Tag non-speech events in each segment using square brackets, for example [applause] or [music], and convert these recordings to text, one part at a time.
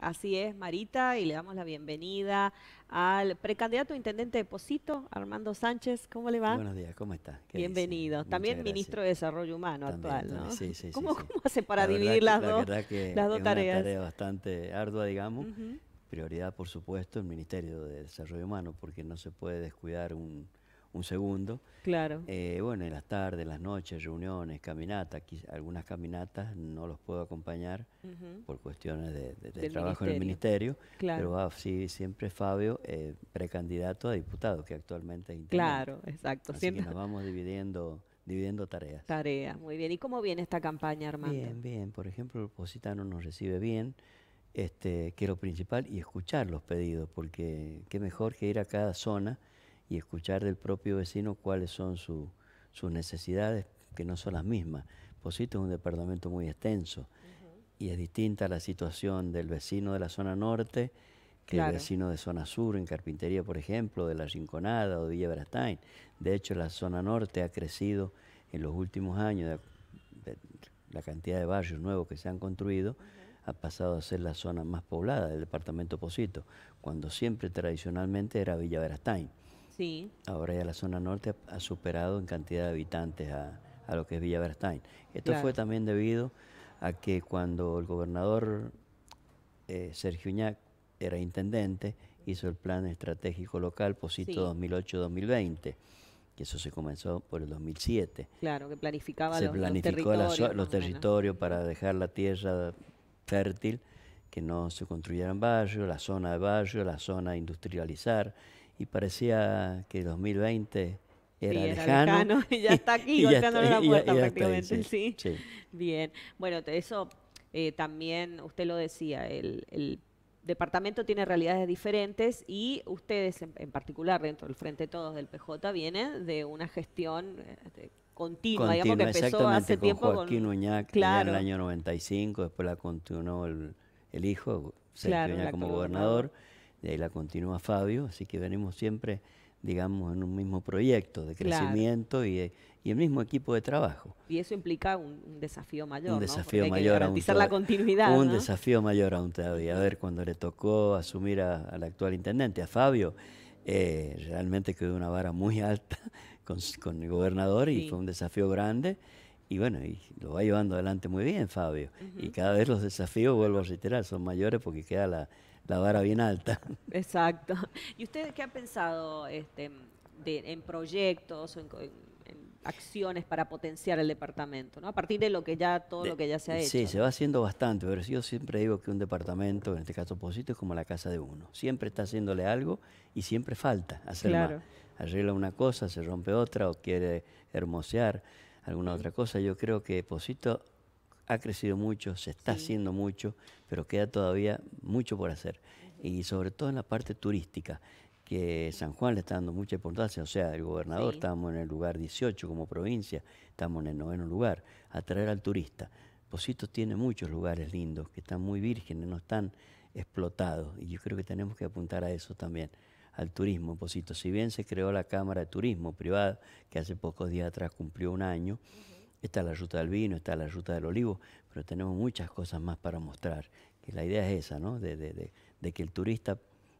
Así es, Marita, y le damos la bienvenida al precandidato intendente de Posito, Armando Sánchez. ¿Cómo le va? Buenos días, ¿cómo está? Bienvenido. También ministro de Desarrollo Humano actual, ¿Cómo, ¿Cómo, hace para dividir las, dos, la las dos es Una tarea bastante ardua, digamos. Prioridad, por supuesto, el Ministerio de Desarrollo Humano, porque no se puede descuidar un, un segundo. Claro. Eh, bueno, en las tardes, las noches, reuniones, caminatas, algunas caminatas no los puedo acompañar por cuestiones de, trabajo en el ministerio, claro. pero sí, siempre Fabio, eh, precandidato a diputado, que actualmente es Claro, exacto. Así que nos vamos dividiendo dividiendo tareas. Tareas, muy bien. ¿Y cómo viene esta campaña, Armando? Bien, bien. Por ejemplo, el Positano nos recibe bien, este, que lo principal, y escuchar los pedidos, porque qué mejor que ir a cada zona y escuchar del propio vecino cuáles son su, sus necesidades, que no son las mismas. Posito es un departamento muy extenso y es distinta la situación del vecino de la zona norte que el vecino de zona sur, en carpintería, por ejemplo, de La Rinconada o de Villa Verastain De hecho, la zona norte ha crecido en los últimos años, la cantidad de barrios nuevos que se han construido. ha pasado a ser la zona más poblada del departamento Posito, cuando siempre tradicionalmente era Villa Verastain. Ahora ya la zona norte ha, superado en cantidad de habitantes a, lo que es Villa Berstein. Esto fue también debido a que cuando el gobernador eh, Sergio Uñac era intendente, hizo el plan estratégico local Posito 2008-2020 que eso se comenzó por el 2007. Claro, que planificaba los, planificó los territorios, los territorios para dejar la tierra fértil, que no se construyeran barrios, la zona de barrio, la zona industrializar, y parecía que 2020 era, sí, era lejano. [laughs] y ya está [laughs] aquí, golpeándole la puerta y prácticamente. sí, [laughs] Bien. Bueno, eso eh, también usted lo decía, el, el departamento tiene realidades diferentes y ustedes en, particular dentro del Frente Todos del PJ vienen de una gestión este, continua, digamos que empezó hace con tiempo Joaquín con Uñac, claro. en el año 95, después la continuó el, hijo, se claro, Uñac como gobernador y ahí la continúa Fabio, así que venimos siempre, digamos, en un mismo proyecto de crecimiento y, y, el mismo equipo de trabajo. Y eso implica un, desafío mayor. Un desafío ¿no? mayor la continuidad. Un desafío mayor aún todavía. A ver, cuando le tocó asumir al actual intendente, a Fabio, eh, realmente quedó una vara muy [laughs] alta con, con el gobernador y fue un desafío grande. Y bueno, y lo va llevando adelante muy bien Fabio. Y cada vez los desafíos, vuelvo a reiterar, son mayores porque queda la, vara bien alta. [laughs] Exacto. ¿Y ustedes qué han pensado este, en proyectos o en, acciones para potenciar el departamento? ¿no? A partir de lo que ya, todo lo que ya se ha hecho. Sí, se va haciendo bastante, pero yo siempre digo que un departamento, en este caso Posito, es como la casa de uno. Siempre está haciéndole algo y siempre falta hacer más. Arregla una cosa, se rompe otra o quiere hermosear alguna otra cosa. Yo creo que Posito ha crecido mucho, se está haciendo mucho, pero queda todavía mucho por hacer. Y sobre todo en la parte turística, que San Juan le está dando mucha importancia. O sea, el gobernador, estamos en el lugar 18 como provincia, estamos en el noveno lugar, atraer al turista. Posito tiene muchos lugares lindos que están muy vírgenes, no están explotados. Y yo creo que tenemos que apuntar a eso también al turismo Si bien se creó la Cámara de Turismo Privada, que hace pocos días atrás cumplió un año, está la Ruta del Vino, está la Ruta del Olivo, pero tenemos muchas cosas más para mostrar. Que la idea es esa, ¿no? De, que el turista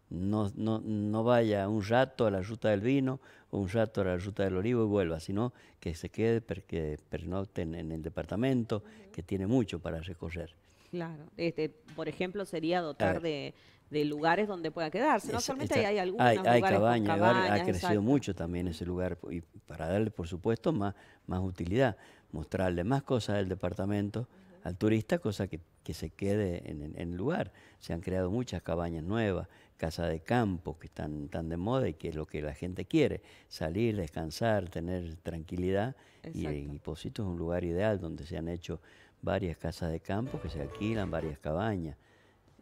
no, no, vaya un rato a la Ruta del Vino o un rato a la Ruta del Olivo y vuelva, sino que se quede, porque pernocten en el departamento, que tiene mucho para recorrer. Claro, este, por ejemplo, sería dotar de, de lugares donde pueda quedarse. No solamente hay, algunos hay, cabañas, ha crecido mucho también ese lugar y para darle, por supuesto, más, más utilidad, mostrarle más cosas del departamento al turista, cosa que, se quede en, el lugar. Se han creado muchas cabañas nuevas, casas de campo que están tan de moda y que es lo que la gente quiere, salir, descansar, tener tranquilidad. Y, y eh, es un lugar ideal donde se han hecho varias casas de campo que se alquilan, varias cabañas.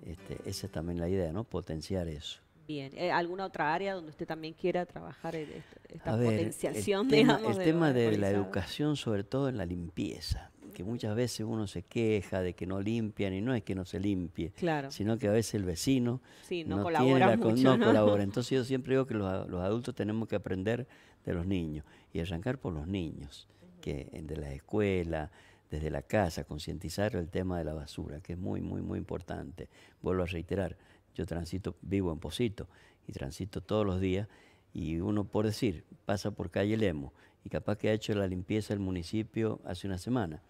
Este, esa es también la idea, ¿no? Potenciar eso. Bien, eh, ¿alguna otra área donde usted también quiera trabajar e-, esta potenciación? El tema, el de, tema de la educación, sobre todo en la limpieza que muchas veces uno se queja de que no limpian y no es que no se limpie, claro. sino que a veces el vecino no, colabora. mucho, [laughs] Entonces yo siempre digo que los, adultos tenemos que aprender de los niños y arrancar por los niños, que de la escuela, desde la casa, concientizar el tema de la basura, que es muy, muy, muy importante. Vuelvo a reiterar, yo transito, vivo en Posito y transito todos los días y uno, por decir, pasa por calle Lemo y capaz que ha hecho la limpieza del municipio hace una semana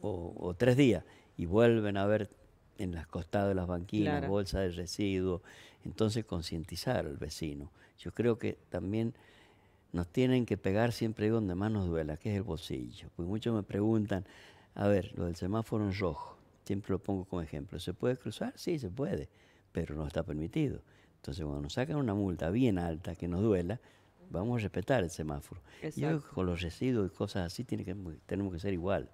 o, tres días y vuelven a ver en las costadas de las banquinas, bolsas de residuos. Entonces, concientizar al vecino. Yo creo que también nos tienen que pegar siempre donde más nos duela, que es el bolsillo. Pues muchos me preguntan, a ver, lo del semáforo en rojo, siempre lo pongo como ejemplo. ¿Se puede cruzar? Sí, se puede, pero no está permitido. Entonces, cuando nos sacan una multa bien alta que nos duela, vamos a respetar el semáforo. Yo con los residuos y cosas así tiene que, tenemos que ser igual.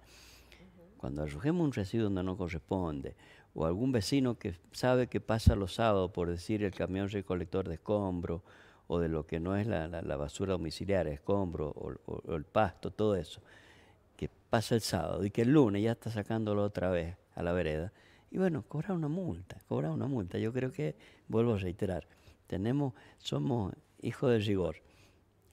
Cuando arrojemos un residuo donde no corresponde, o algún vecino que sabe que pasa los sábados por decir el camión recolector de escombro o de lo que no es la, basura domiciliaria, escombro o, el pasto, todo eso pasa el sábado y que el lunes ya está sacándolo otra vez a la vereda. Y bueno, cobra una multa, cobra una multa. Yo creo que, vuelvo a reiterar, tenemos, somos hijos de rigor.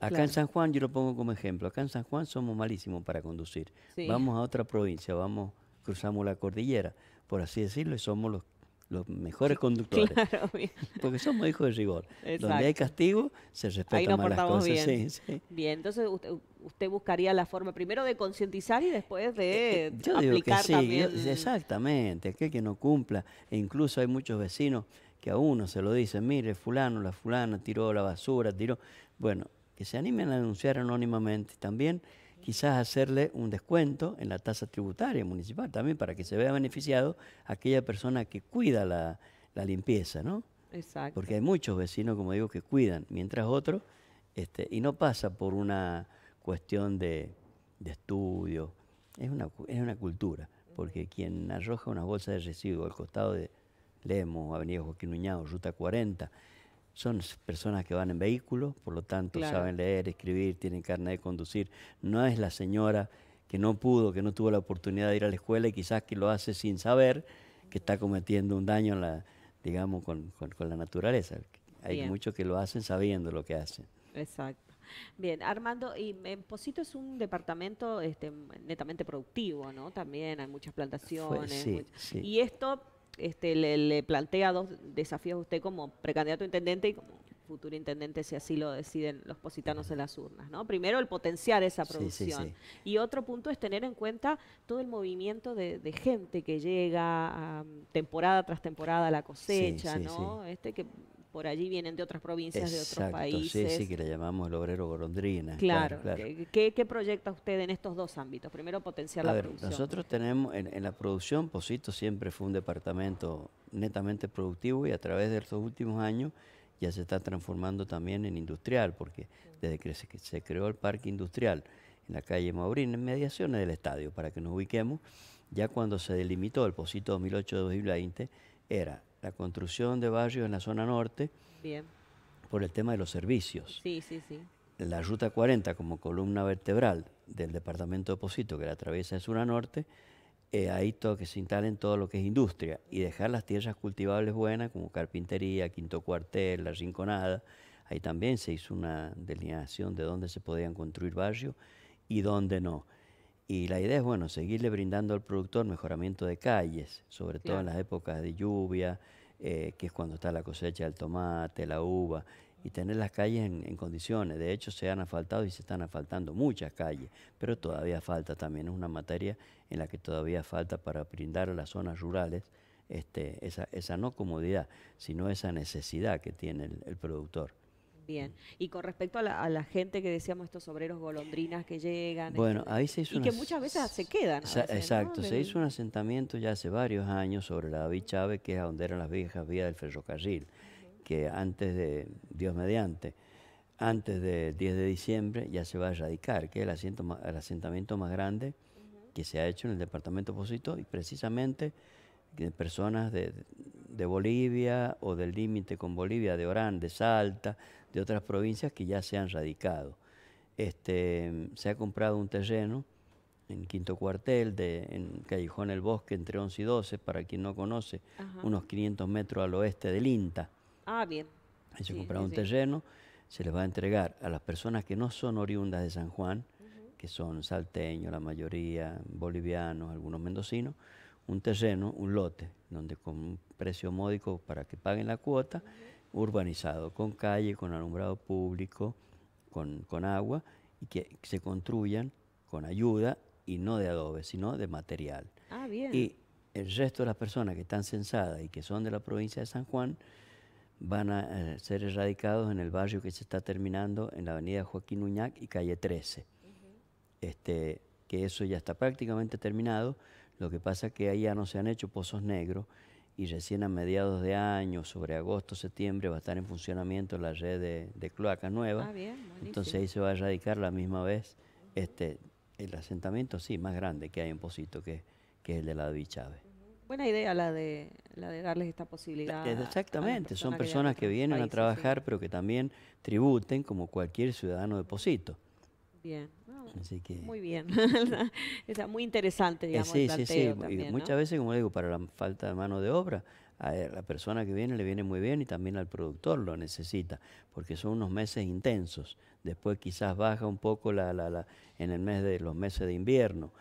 Acá en San Juan, yo lo pongo como ejemplo, acá en San Juan somos malísimos para conducir. Vamos a otra provincia, vamos, cruzamos la cordillera, por así decirlo, y somos los, mejores conductores. [laughs] Claro, [laughs] porque somos hijos de rigor. Donde hay castigo, se respetan las cosas. [laughs] bien, entonces usted, usted buscaría la forma primero de concientizar y después de eh, eh, Yo aplicar también. exactamente, aquel que no cumpla, e incluso hay muchos vecinos que a uno se lo dicen, mire, fulano, la fulana tiró la basura, tiró. Bueno, que se animen a denunciar anónimamente también, quizás hacerle un descuento en la tasa tributaria municipal también para que se vea beneficiado aquella persona que cuida la, limpieza, ¿no? Exacto. Porque hay muchos vecinos, como digo, que cuidan, mientras otros, este, y no pasa por una cuestión de, estudio, es una, es una cultura, porque quien arroja una bolsa de residuos al costado de Lemos, Avenida Joaquín Uñado, Ruta 40, son personas que van en vehículo, por lo tanto saben leer, escribir, tienen carne de conducir. No es la señora que no pudo, que no tuvo la oportunidad de ir a la escuela y quizás que lo hace sin saber que está cometiendo un daño, la, digamos, con, la naturaleza. Hay muchos que lo hacen sabiendo lo que hacen. Exacto. Bien, Armando, y Posito es un departamento este, netamente productivo, ¿no? También hay muchas plantaciones. Y esto este, le, plantea dos desafíos a usted como precandidato intendente y como futuro intendente, si así lo deciden los positanos en las urnas. ¿no? Primero, el potenciar esa producción. Y otro punto es tener en cuenta todo el movimiento de, gente que llega temporada tras temporada a la cosecha, ¿no? Este que por allí vienen de otras provincias, de otros países. Sí, sí, que le llamamos el obrero Gorondrina. Claro. claro, ¿Qué, proyecta usted en estos dos ámbitos? Primero, potenciar la producción. Nosotros tenemos, en, la producción, Posito siempre fue un departamento netamente productivo y a través de estos últimos años ya se está transformando también en industrial, porque desde que se, creó el parque industrial en la calle Maurín, en mediaciones del estadio, para que nos ubiquemos, ya cuando se delimitó el Posito 2008-2020, era la construcción de barrios en la zona norte. Por el tema de los servicios. Sí, sí, sí. La ruta 40 como columna vertebral del departamento de Posito, que la atraviesa en zona norte, eh, ahí todo que se instalen todo lo que es industria y dejar las tierras cultivables buenas como carpintería, quinto cuartel, la rinconada. Ahí también se hizo una delineación de dónde se podían construir barrios y dónde no. Y la idea es, bueno, seguirle brindando al productor mejoramiento de calles, sobre todo en las épocas de lluvia, eh, que es cuando está la cosecha del tomate, la uva, y tener las calles en, condiciones. De hecho, se han asfaltado y se están asfaltando muchas calles, pero todavía falta también. Es una materia en la que todavía falta para brindar a las zonas rurales este, esa, no comodidad, sino esa necesidad que tiene el productor bien Y con respecto a la, gente que decíamos, estos obreros golondrinas que llegan. Y que muchas veces se quedan. exacto, se hizo un asentamiento ya hace varios años sobre la Avi Chávez, que es donde eran las viejas vías del ferrocarril, que antes de, Dios mediante, antes del 10 de diciembre ya se va a erradicar, que es el, asiento, el asentamiento más grande que se ha hecho en el departamento Posito y precisamente de personas de, de Bolivia o del límite con Bolivia, de Orán, de Salta, de otras provincias que ya se han radicado. Este, se ha comprado un terreno en Quinto Cuartel, de, en Callejón El Bosque, entre 11 y 12, para quien no conoce, unos 500 metros al oeste del INTA. Ah, bien. Se ha comprado un terreno, se les va a entregar a las personas que no son oriundas de San Juan, que son salteños, la mayoría, bolivianos, algunos mendocinos, un terreno, un lote, donde con un precio módico para que paguen la cuota urbanizado, con calle, con alumbrado público, con, agua, y que se construyan con ayuda y no de adobe, sino de material. Ah, bien. Y el resto de las personas que están censadas y que son de la provincia de San Juan van a eh, ser erradicados en el barrio que se está terminando en la avenida Joaquín Uñac y calle 13. este, que eso ya está prácticamente terminado, lo que pasa es que ahí ya no se han hecho pozos negros y recién a mediados de año, sobre agosto, septiembre, va a estar en funcionamiento la red de, de cloacas nueva. Ah, bien, Entonces ahí se va a erradicar la misma vez este, el asentamiento, sí, más grande que hay en Posito, que, que es el de la de Chávez. Buena idea la de, la de darles esta posibilidad. Exactamente, son personas que, vienen a trabajar, pero que también tributen como cualquier ciudadano de Posito. Bien muy bien, [laughs] es muy interesante, eh, digamos. sí, sí, sí. muchas veces, como digo, para la falta de mano de obra, a eh, la persona que viene le viene muy bien y también al productor lo necesita, porque son unos meses intensos. Después quizás baja un poco la, en el mes de los meses de invierno,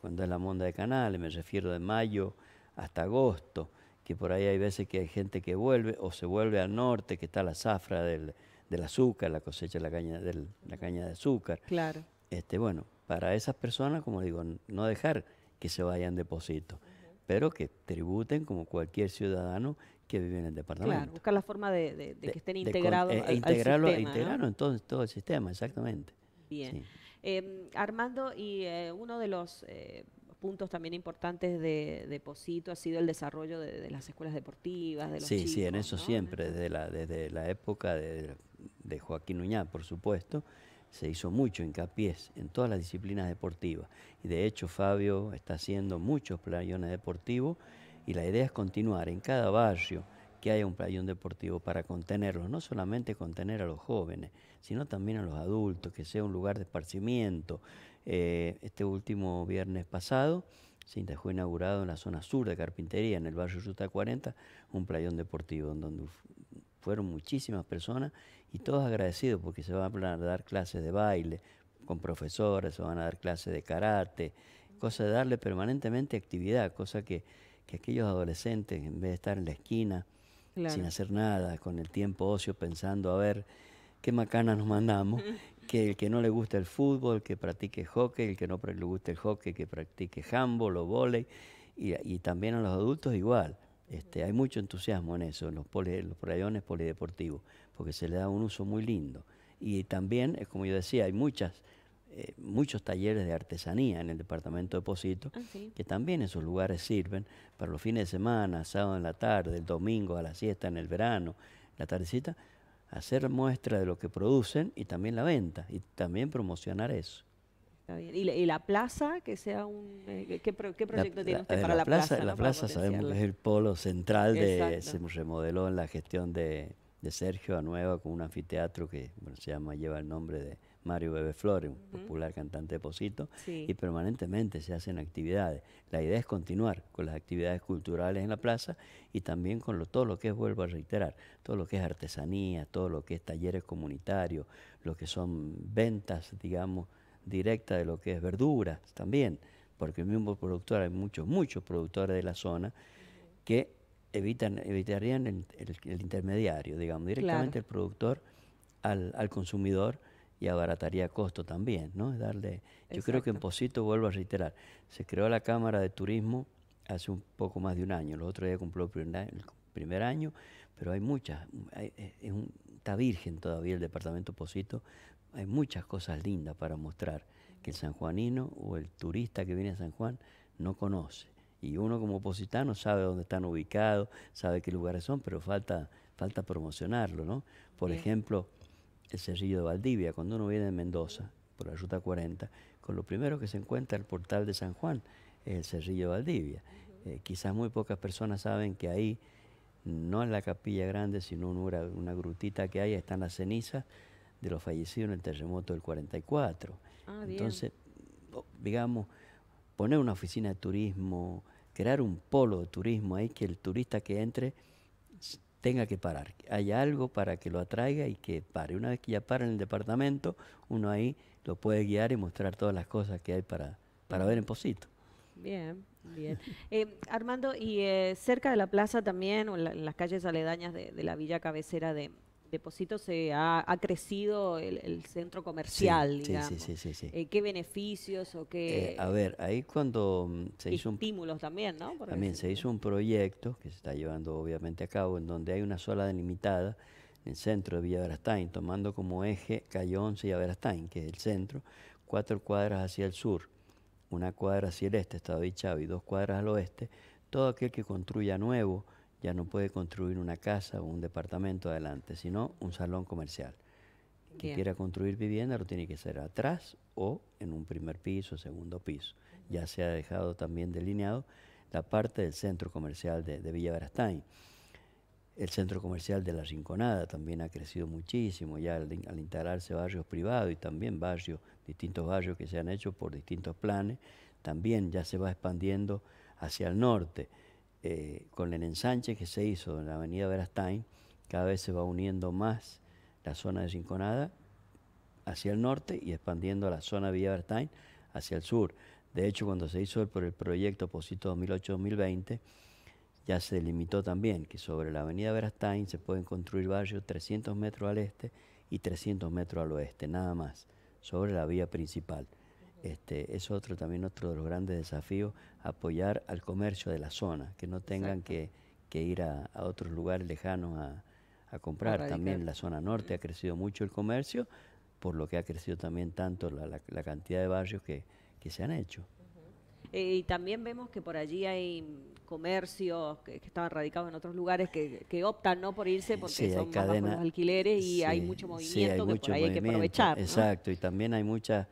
cuando es la monda de canales, me refiero de mayo hasta agosto, que por ahí hay veces que hay gente que vuelve o se vuelve al norte, que está la zafra del, del azúcar, la cosecha de la caña, de la caña de azúcar. Claro. Este, bueno, para esas personas, como digo, no dejar que se vayan depósitos, pero que tributen como cualquier ciudadano que vive en el departamento. Claro, buscar la forma de, que estén integrados eh, al, sistema, integrarlo en todo, el sistema, exactamente. Bien. Em, Armando, y eh, uno de los eh, puntos también importantes de, de ha sido el desarrollo de, las escuelas deportivas, de los Sí, chicos, sí, en eso siempre, desde la, desde la época de, de Joaquín Uñá, por supuesto, se hizo mucho hincapié en todas las disciplinas deportivas. Y de hecho Fabio está haciendo muchos playones deportivos y la idea es continuar en cada barrio que haya un playón deportivo para contenerlos, no solamente contener a los jóvenes, sino también a los adultos, que sea un lugar de esparcimiento. Eh, este último viernes pasado se fue inaugurado en la zona sur de Carpintería, en el barrio Ruta 40, un playón deportivo en donde fueron muchísimas personas y todos agradecidos porque se van a dar clases de baile con profesores, se van a dar clases de karate, cosa de darle permanentemente actividad, cosa que, aquellos adolescentes, en vez de estar en la esquina, sin hacer nada, con el tiempo ocio, pensando a ver qué macana nos mandamos, [laughs] que el que no le gusta el fútbol, que practique hockey, el que no le gusta el hockey, que practique handball o volei, y también a los adultos igual. Este, hay mucho entusiasmo en eso, en los, poli, playones polideportivos, porque se le da un uso muy lindo. Y también, como yo decía, hay muchas, eh, muchos talleres de artesanía en el departamento de Posito, ah, que también esos lugares sirven para los fines de semana, sábado en la tarde, el domingo a la siesta, en el verano, la tardecita, hacer muestra de lo que producen y también la venta, y también promocionar eso. ¿Y, la, plaza, que sea un... Eh, ¿qué, proyecto tiene usted eh, para la plaza? La plaza sabemos que es el polo central de... Se remodeló en la gestión de, de Sergio Anueva con un anfiteatro que se llama, lleva el nombre de Mario Bebe Flores, un popular cantante de Posito, y permanentemente se hacen actividades. La idea es continuar con las actividades culturales en la plaza y también con lo, todo lo que es, vuelvo a reiterar, todo lo que es artesanía, todo lo que es talleres comunitarios, lo que son ventas, digamos, directa de lo que es verduras también, porque el mismo productor, hay muchos, muchos productores de la zona que evitan, evitarían el, intermediario, digamos, directamente el productor al, consumidor y abarataría costo también, ¿no? Darle, yo creo que en Posito, vuelvo a reiterar, se creó la Cámara de Turismo hace un poco más de un año, el otro día cumplió el primer, año, pero hay muchas, hay, es un, está virgen todavía el departamento Posito hay muchas cosas lindas para mostrar que el sanjuanino o el turista que viene a San Juan no conoce. Y uno como positano sabe dónde están ubicados, sabe qué lugares son, pero falta, falta promocionarlo, ¿no? Por ejemplo, el Cerrillo de Valdivia, cuando uno viene de Mendoza, por la Ruta 40, con lo primero que se encuentra el portal de San Juan, el Cerrillo de Valdivia. Eh, quizás muy pocas personas saben que ahí, no en la capilla grande, sino una, una grutita que hay, están las cenizas de los fallecidos en el terremoto del 44. Ah, Entonces, digamos, poner una oficina de turismo, crear un polo de turismo ahí que el turista que entre tenga que parar, Hay algo para que lo atraiga y que pare. Una vez que ya para en el departamento, uno ahí lo puede guiar y mostrar todas las cosas que hay para, para ver en Posito. Bien, bien. [laughs] Eh, Armando, y eh, cerca de la plaza también, o en, las calles aledañas de la villa cabecera de, Deposito se ha, crecido el, centro comercial, sí, Sí, sí, sí, eh, ¿Qué beneficios o qué? Eh, a ver, ahí cuando mm, se hizo un... Estímulos también, ¿no? también se hizo un proyecto que se está llevando obviamente a cabo en donde hay una sola delimitada en el centro de Villa Verastain, tomando como eje Calle 11 y Verastain, que es el centro, cuatro cuadras hacia el sur, una cuadra hacia el este, Estado de Chávez, y dos cuadras al oeste, todo aquel que construya nuevo ya no puede construir una casa o un departamento adelante, sino un salón comercial. quiera construir vivienda lo tiene que hacer atrás o en un primer piso, segundo piso. Ya se ha dejado también delineado la parte del centro comercial de, Villa Verastain. El centro comercial de La Rinconada también ha crecido muchísimo, ya al, integrarse barrios privados y también barrios, distintos barrios que se han hecho por distintos planes, también ya se va expandiendo hacia el norte. Eh, con el ensanche que se hizo en la avenida Verastain, cada vez se va uniendo más la zona de Sinconada hacia el norte y expandiendo la zona vía Villa hacia el sur. De hecho, cuando se hizo el, el proyecto Posito 2008-2020, ya se delimitó también que sobre la avenida Verastain se pueden construir barrios 300 metros al este y 300 metros al oeste, nada más, sobre la vía principal. Este, es otro también otro de los grandes desafíos, apoyar al comercio de la zona, que no tengan que, ir a, otros lugares lejanos a, comprar. También también la zona norte ha crecido mucho el comercio, por lo que ha crecido también tanto la, cantidad de barrios que, se han hecho. Eh, y también vemos que por allí hay comercios que, estaban radicados en otros lugares que, optan no por irse porque son más bajos los alquileres y hay mucho movimiento que hay que aprovechar. Exacto, y también hay muchas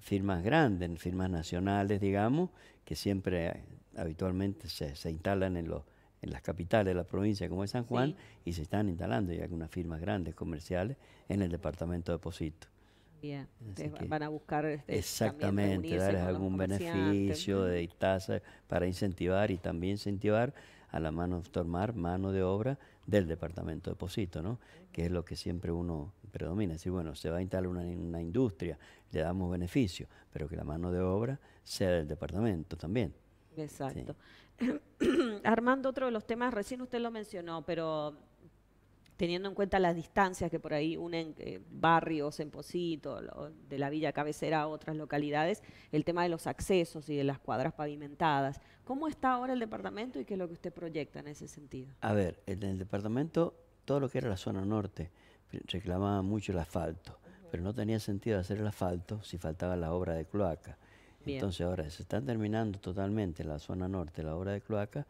firmas grandes, firmas nacionales, digamos, que siempre eh, habitualmente se, instalan en, los, en las capitales de la provincia, como es San Juan, y se están instalando ya algunas firmas grandes comerciales en el departamento de Posito. Bien, van a buscar este, exactamente darles algún beneficio de tasa para incentivar y también incentivar a la mano tomar mano de obra del departamento de Posito, ¿no? Que es lo que siempre uno predomina. Es decir, bueno, se va a instalar una, industria, le damos beneficio, pero que la mano de obra sea del departamento también. Exacto. [clears throat] Armando, otro de los temas, recién usted lo mencionó, pero teniendo en cuenta las distancias que por ahí unen eh, barrios en Posito, de la Villa Cabecera a otras localidades, el tema de los accesos y de las cuadras pavimentadas. ¿Cómo está ahora el departamento y qué es lo que usted proyecta en ese sentido? A ver, en el departamento, todo lo que era la zona norte, reclamaba mucho el asfalto, pero no tenía sentido hacer el asfalto si faltaba la obra de cloaca. Entonces ahora se está terminando totalmente la zona norte la obra de cloaca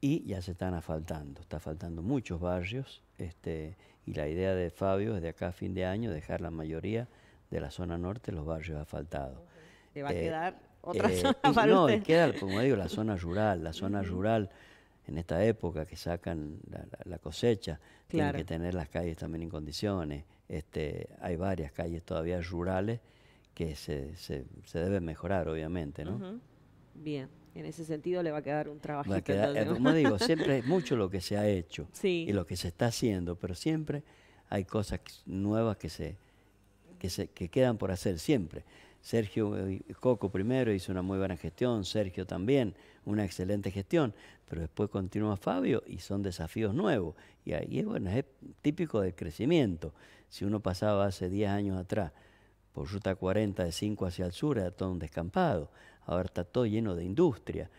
y ya se están asfaltando. Está faltando muchos barrios este, y la idea de Fabio es de acá a fin de año dejar la mayoría de la zona norte los barrios asfaltados. ¿Le va a eh, quedar otra eh, [laughs] zona No, queda, como digo, la zona rural, la zona rural en esta época que sacan la, cosecha, tienen que tener las calles también en condiciones. Este, hay varias calles todavía rurales que se, se, deben mejorar, obviamente, ¿no? Bien, en ese sentido le va a quedar un trabajo. Como digo, siempre es [laughs] mucho lo que se ha hecho y lo que se está haciendo, pero siempre hay cosas nuevas que se, que se que quedan por hacer siempre. Sergio eh, Coco primero hizo una muy buena gestión, Sergio también, una excelente gestión, pero después continúa Fabio y son desafíos nuevos. Y ahí es bueno, es típico del crecimiento. Si uno pasaba hace 10 años atrás por Ruta 40 de 5 hacia el sur, era todo un descampado. Ahora está todo lleno de industria.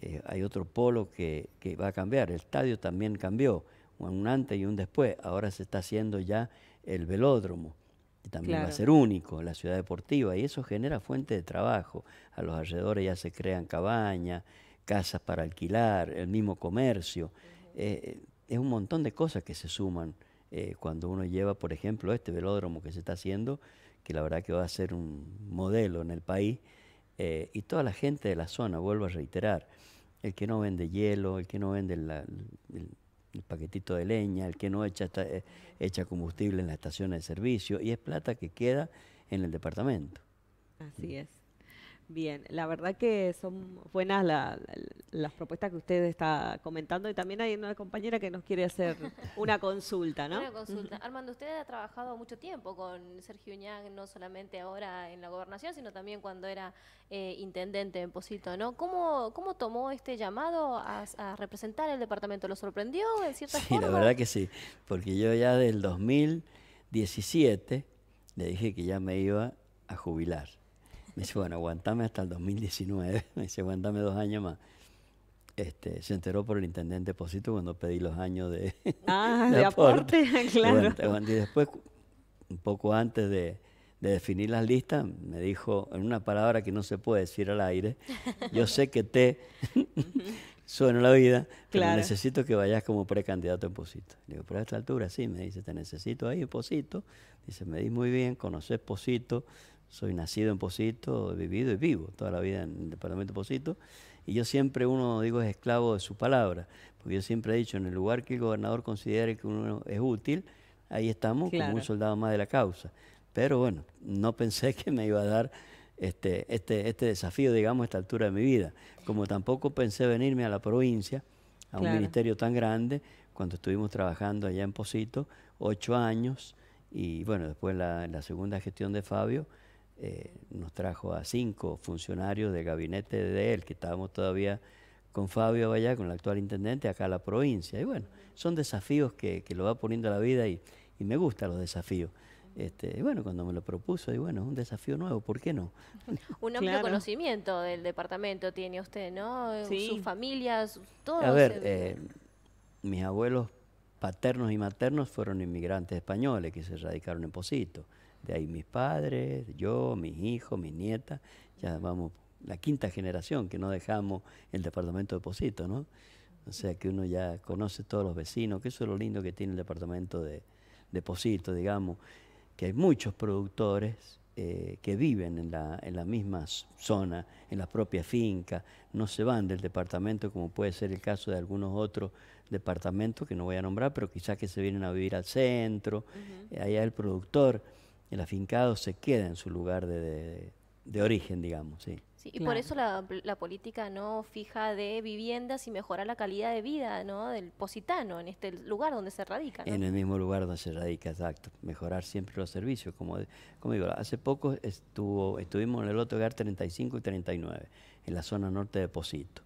Eh, hay otro polo que va a cambiar. El estadio también cambió, un antes y un después. Ahora se está haciendo ya el velódromo también va a ser único, la ciudad deportiva, y eso genera fuente de trabajo. A los alrededores ya se crean cabañas, casas para alquilar, el mismo comercio. Eh, eh, es un montón de cosas que se suman eh, cuando uno lleva, por ejemplo, este velódromo que se está haciendo, que la verdad que va a ser un modelo en el país, y toda la gente de la zona, vuelvo a reiterar, el que no vende hielo, el que no vende el, el paquetito de leña, el que no echa, eh, echa combustible en las estaciones de servicio, y es plata que queda en el departamento. Así es. Bien, la verdad que son buenas las propuestas que usted está comentando y también hay una compañera que nos quiere hacer [laughs] una consulta, ¿no? Una consulta. Armando, usted ha trabajado mucho tiempo con Sergio Uñán, no solamente ahora en la gobernación, sino también cuando era eh, intendente en Posito, ¿no? ¿Cómo, cómo tomó este llamado a, representar el departamento? ¿Lo sorprendió en cierta forma? Sí, la verdad que sí, porque yo ya del 2017 le dije que ya me iba a jubilar. Me dice, bueno, aguantame hasta el 2019. [laughs] Me dice, aguantame dos años más. Este, se enteró por el intendente Posito cuando pedí los años de, [laughs] ah, de, aporte. [laughs] claro. Y, después, un poco antes de, definir las listas, me dijo en una palabra que no se puede decir al aire, yo sé que te suena la vida, claro. necesito que vayas como precandidato en Posito. Digo, pero a esta altura sí, me dice, te necesito ahí en Posito. Dice, me di muy bien, conoces Posito, soy nacido en Posito, he vivido y vivo toda la vida en el departamento de Posito. Y yo siempre, uno digo, es esclavo de su palabra. Porque yo siempre he dicho, en el lugar que el gobernador considere que uno es útil, ahí estamos como un soldado más de la causa. Pero bueno, no pensé que me iba a dar este, este, este desafío, digamos, a esta altura de mi vida. Como tampoco pensé venirme a la provincia, a un ministerio tan grande, cuando estuvimos trabajando allá en Posito, ocho años, y bueno, después la segunda gestión de Fabio, eh, nos trajo a cinco funcionarios del gabinete de él, que estábamos todavía con Fabio Vallá, con el actual intendente, acá a la provincia. Y bueno, son desafíos que, lo va poniendo a la vida y, me gustan los desafíos. Este, y bueno, cuando me lo propuso, y bueno, es un desafío nuevo, ¿por qué no? [laughs] Un amplio conocimiento del departamento tiene usted, ¿no? Sus familias, todo. A ver, eh, mis abuelos paternos y maternos fueron inmigrantes españoles que se radicaron en Posito. De ahí mis padres, yo, mis hijos, mis nietas, ya vamos, la quinta generación que no dejamos el departamento de Posito, ¿no? O sea que uno ya conoce todos los vecinos, que eso es lo lindo que tiene el departamento de, de Posito, digamos, que hay muchos productores eh, que viven en la, misma zona, en las propias fincas, no se van del departamento como puede ser el caso de algunos otros departamentos que no voy a nombrar, pero quizás que se vienen a vivir al centro, eh, allá el productor el afincado se queda en su lugar de, origen, digamos, sí. y por eso la, política no fija de viviendas y mejorar la calidad de vida ¿no? del positano en este lugar donde se radica. En el mismo lugar donde se radica, exacto. Mejorar siempre los servicios. Como, digo, hace poco estuvo, estuvimos en el otro hogar 35 y 39, en la zona norte de Posito,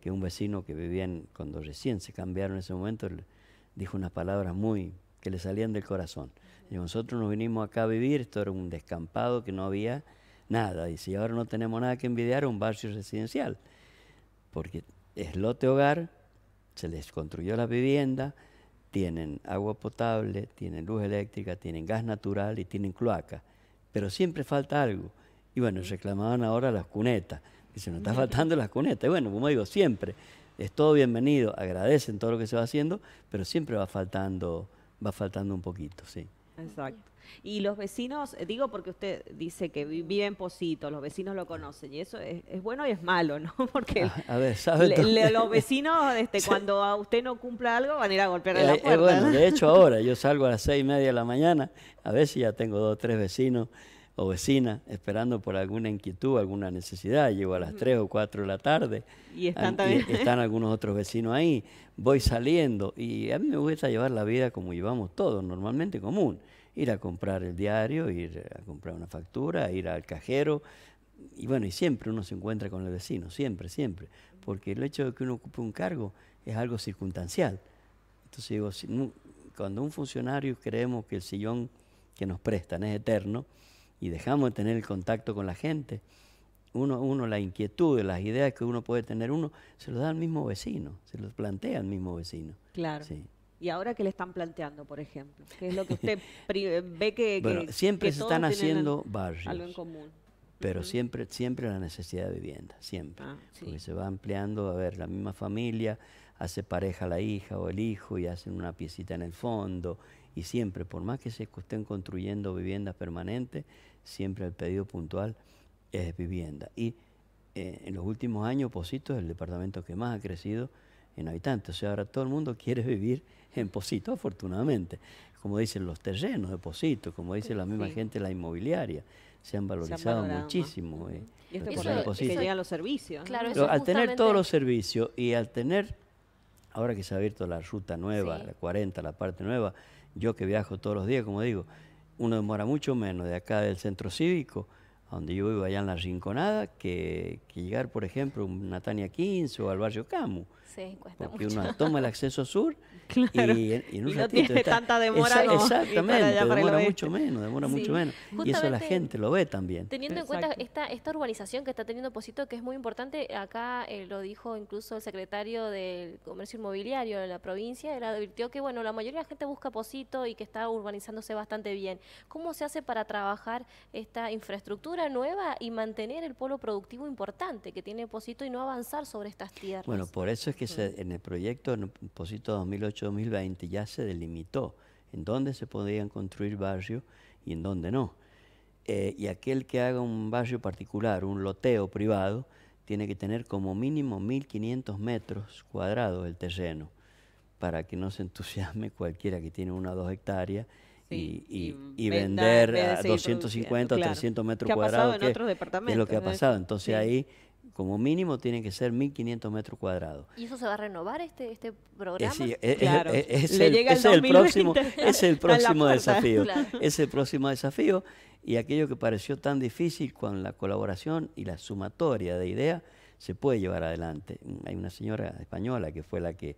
que un vecino que vivía cuando recién se cambiaron en ese momento, dijo unas palabras muy que le salían del corazón. Y nosotros nos vinimos acá a vivir, esto era un descampado que no había nada. Y si ahora no tenemos nada que envidiar, un barrio residencial. Porque es lote hogar, se les construyó la vivienda, tienen agua potable, tienen luz eléctrica, tienen gas natural y tienen cloaca. Pero siempre falta algo. Y bueno, reclamaban ahora las cunetas. Dicen, nos está faltando las cunetas. Y bueno, como digo, siempre es todo bienvenido, agradecen todo lo que se va haciendo, pero siempre va faltando, va faltando un poquito, sí. Exacto. Y los vecinos, eh, digo porque usted dice que vive en Posito, los vecinos lo conocen, y eso es, bueno y es malo, ¿no? [laughs] Porque ah, los [laughs] vecinos, este, cuando a usted no cumpla algo, van a ir a golpear la eh, eh, puerta. de hecho ahora [laughs] yo salgo a las seis y media de la mañana, a ver si ya tengo dos o tres vecinos o vecina esperando por alguna inquietud, alguna necesidad. Llego a las 3 o 4 de la tarde. Y están, también. [laughs] están algunos otros vecinos ahí. Voy saliendo y a mí me gusta llevar la vida como llevamos todos, normalmente común. Ir a comprar el diario, ir a comprar una factura, ir al cajero. Y bueno, y siempre uno se encuentra con el vecino, siempre, siempre. Porque el hecho de que uno ocupe un cargo es algo circunstancial. Entonces digo, cuando un funcionario creemos que el sillón que nos prestan es eterno, y dejamos de tener el contacto con la gente, uno, uno la inquietud, las ideas que uno puede tener, uno se lo da al mismo vecino, se los plantea al mismo vecino. Claro. ¿Y ahora qué le están planteando, por ejemplo? ¿Qué es lo que usted [laughs] eh, ve que, siempre se están haciendo barrios? Algo en común. Pero siempre, siempre la necesidad de vivienda, siempre. Ah, Porque se va ampliando, a ver, la misma familia hace pareja la hija o el hijo y hacen una piecita en el fondo. Y siempre, por más que se estén construyendo viviendas permanentes, siempre el pedido puntual es vivienda. Y eh, en los últimos años, Posito es el departamento que más ha crecido en habitantes. O sea, ahora todo el mundo quiere vivir en Posito, afortunadamente. Como dicen los terrenos de Posito, como dice la misma gente, la inmobiliaria. Se han valorizado, muchísimo. Eh, y esto por que llegan los servicios. Claro, al tener todos los servicios y al tener, ahora que se ha abierto la ruta nueva, la 40, la parte nueva, yo que viajo todos los días, como digo, uno demora mucho menos de acá del centro cívico, donde yo vivo allá en la Rinconada, que, llegar, por ejemplo, a Natania 15 o al barrio Camu. Sí, porque uno toma el acceso sur [laughs] y, no tiene tanta demora. exactamente, demora mucho menos, demora mucho menos. y eso la gente lo ve también. Teniendo en cuenta esta, esta urbanización que está teniendo Posito, que es muy importante, acá eh, lo dijo incluso el secretario del Comercio Inmobiliario de la provincia, él advirtió que bueno, la mayoría de la gente busca Posito y que está urbanizándose bastante bien. ¿Cómo se hace para trabajar esta infraestructura nueva y mantener el polo productivo importante que tiene Posito y no avanzar sobre estas tierras? Bueno, por eso es que se, en el proyecto en POSITO 2008-2020 ya se delimitó en dónde se podían construir barrios y en dónde no. Eh, y aquel que haga un barrio particular, un loteo privado, tiene que tener como mínimo 1.500 metros cuadrados el terreno para que no se entusiasme cualquiera que tiene una o dos hectáreas y, vender a 250 o 300 metros cuadrados, que, es lo que ha pasado. Entonces ahí como mínimo tienen que ser 1.500 metros cuadrados. ¿Y eso se va a renovar este, este programa? Eh, eh, eh, es, claro. es, el, próximo, [laughs] es el próximo desafío. Es el próximo desafío y aquello que pareció tan difícil con la colaboración y la sumatoria de ideas se puede llevar adelante. Hay una señora española que fue la que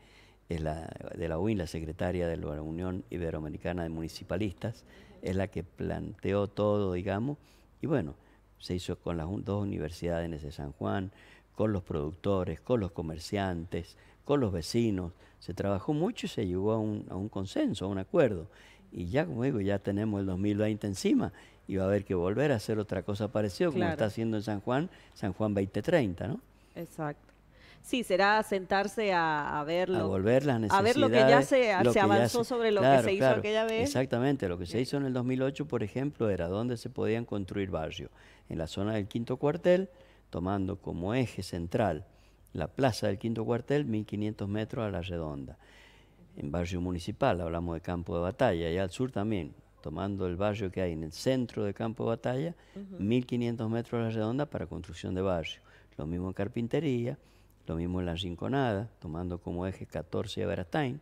es la de la UIN, la secretaria de la Unión Iberoamericana de Municipalistas, es la que planteó todo, digamos, y bueno, se hizo con las dos universidades de San Juan, con los productores, con los comerciantes, con los vecinos. Se trabajó mucho y se llegó a un, consenso, a un acuerdo. Y ya, como digo, ya tenemos el 2020 encima y va a haber que volver a hacer otra cosa parecida como está haciendo en San Juan, San Juan 2030, ¿no? Exacto. Sí, será sentarse a, verlo. A ver lo que ya se, avanzó sobre lo que se hizo aquella vez. Exactamente, lo que se hizo en el 2008, por ejemplo, era dónde se podían construir barrios. En la zona del quinto cuartel, tomando como eje central la plaza del quinto cuartel, 1500 metros a la redonda. En barrio municipal, hablamos de campo de batalla, y al sur también, tomando el barrio que hay en el centro de campo de batalla, 1500 metros a la redonda para construcción de barrio. Lo mismo en carpintería, lo mismo en la Rinconada, tomando como eje 14 de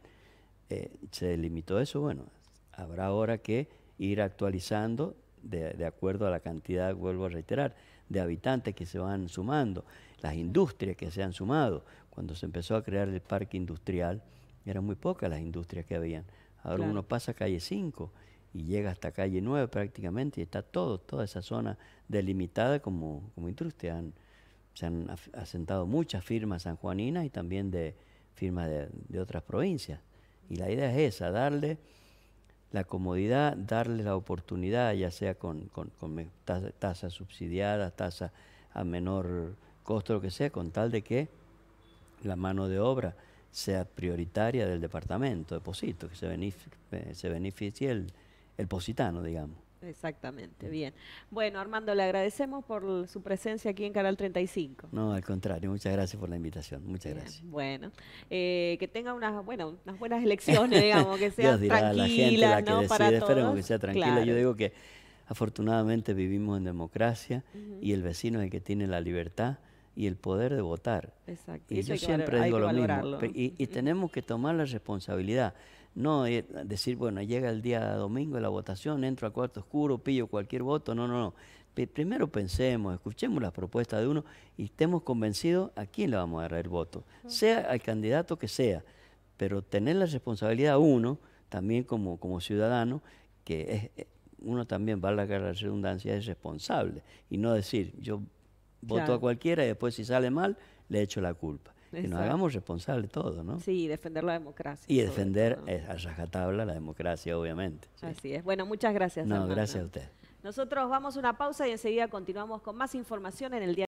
eh, se delimitó eso. Bueno, habrá ahora que ir actualizando de, acuerdo a la cantidad, vuelvo a reiterar, de habitantes que se van sumando, las industrias que se han sumado. Cuando se empezó a crear el parque industrial, eran muy pocas las industrias que habían. Ahora uno pasa a calle 5 y llega hasta calle 9 prácticamente y está todo, toda esa zona delimitada como, como industria se han asentado muchas firmas sanjuaninas y también de firmas de, otras provincias. Y la idea es esa, darle la comodidad, darle la oportunidad, ya sea con, con, tasas subsidiadas, tasas a menor costo, lo que sea, con tal de que la mano de obra sea prioritaria del departamento de Posito, que eh, se beneficie, el, el positano, digamos. Exactamente, bien. Bueno, Armando, le agradecemos por su presencia aquí en Canal 35. No, al contrario, muchas gracias por la invitación, muchas gracias. Bueno, eh, que tenga unas, bueno, unas buenas elecciones, [laughs] digamos, que sean a la gente, la que que sea tranquila. Yo digo que afortunadamente vivimos en democracia y el vecino es el que tiene la libertad y el poder de votar. Exacto. Y, yo siempre digo lo mismo. y, tenemos que tomar la responsabilidad no eh, decir, bueno, llega el día domingo de la votación, entro a cuarto oscuro, pillo cualquier voto. No, no, no. primero pensemos, escuchemos las propuestas de uno y estemos convencidos a quién le vamos a dar el voto, sea al candidato que sea, pero tener la responsabilidad uno, también como, como ciudadano, que es, eh, uno también, a la redundancia, es responsable y no decir, yo voto a cualquiera y después si sale mal, le echo la culpa. [laughs] Que nos hagamos responsables todos, ¿no? Sí, defender la democracia. Y defender a rajatabla la democracia, obviamente. Así es. Bueno, muchas gracias. No, gracias a usted. Nosotros vamos a una pausa y enseguida continuamos con más información en el día.